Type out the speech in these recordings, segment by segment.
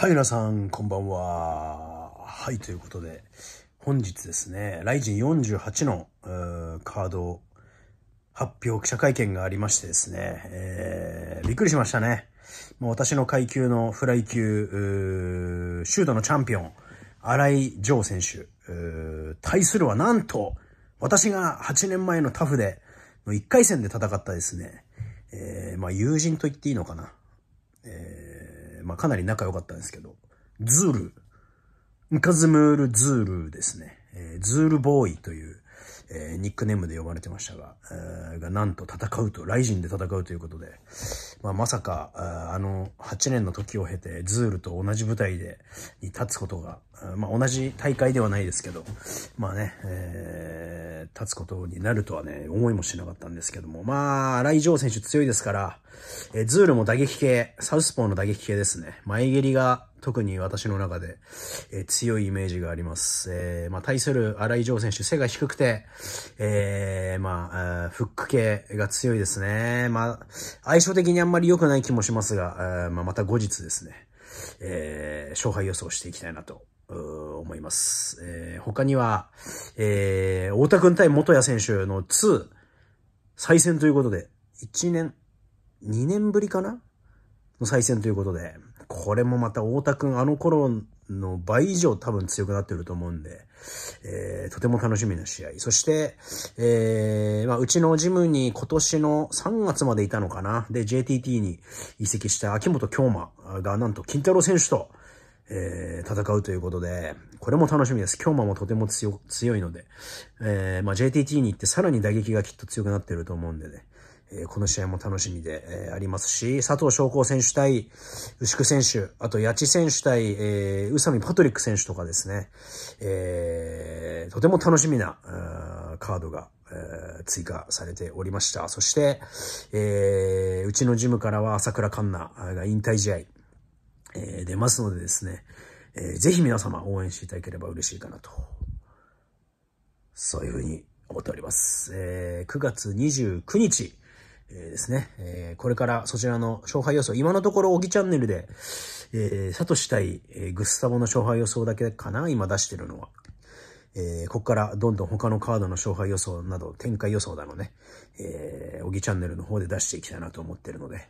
はい、皆さん、こんばんは。はい、ということで、本日ですね、ライジン48のーカード発表記者会見がありましてですね、えー、びっくりしましたね。もう私の階級のフライ級、シュートのチャンピオン、荒井城選手、対するはなんと、私が8年前のタフで、の1回戦で戦ったですね、えー、まあ友人と言っていいのかな。えーまあ、かなり仲良かったんですけど、ズール、ムカズムールズールですね、えー、ズールボーイという、えー、ニックネームで呼ばれてましたが、えー、がなんと戦うと、ライジンで戦うということで、まあ、まさかあ、の、8年の時を経て、ズールと同じ舞台で、に立つことが、まあ、同じ大会ではないですけど、まあね、えー、立つことになるとはね、思いもしなかったんですけども、まあ、荒井城選手強いですから、えー、ズールも打撃系、サウスポーの打撃系ですね。前蹴りが、特に私の中で、えー、強いイメージがあります。えー、まあ、対する荒井城選手、背が低くて、えー、まあ、フック系が強いですね。まあ、相性的にあんまり良くない気もしますが、あまあ、また後日ですね、え勝敗予想していきたいなと思います。え他には、え太田くん対元谷選手の2、再戦ということで、1年、2年ぶりかなの再戦ということで、これもまた太田くん、あの頃の倍以上多分強くなってると思うんで、えー、とても楽しみな試合。そして、えー、まあ、うちのジムに今年の3月までいたのかな。で、JTT に移籍した秋元京馬が、なんと金太郎選手と、えー、戦うということで、これも楽しみです。京馬もとても強、強いので、えー、まあ、JTT に行ってさらに打撃がきっと強くなってると思うんでね。えー、この試合も楽しみで、えー、ありますし、佐藤昌光選手対牛久選手、あと八千選手対、えー、宇佐美パトリック選手とかですね、えー、とても楽しみなーカードが、えー、追加されておりました。そして、えー、うちのジムからは朝倉環奈が引退試合、えー、出ますのでですね、えー、ぜひ皆様応援していただければ嬉しいかなと。そういうふうに思っております。えー、9月29日、えー、ですね、えー、これからそちらの勝敗予想、今のところ、小木チャンネルで、えー、サトシ対、えー、グッサボの勝敗予想だけかな、今出してるのは。えー、ここからどんどん他のカードの勝敗予想など、展開予想だのね、えー、小木チャンネルの方で出していきたいなと思ってるので、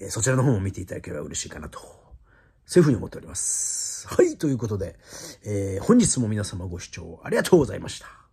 えー、そちらの方も見ていただければ嬉しいかなと、そういうふうに思っております。はい、ということで、えー、本日も皆様ご視聴ありがとうございました。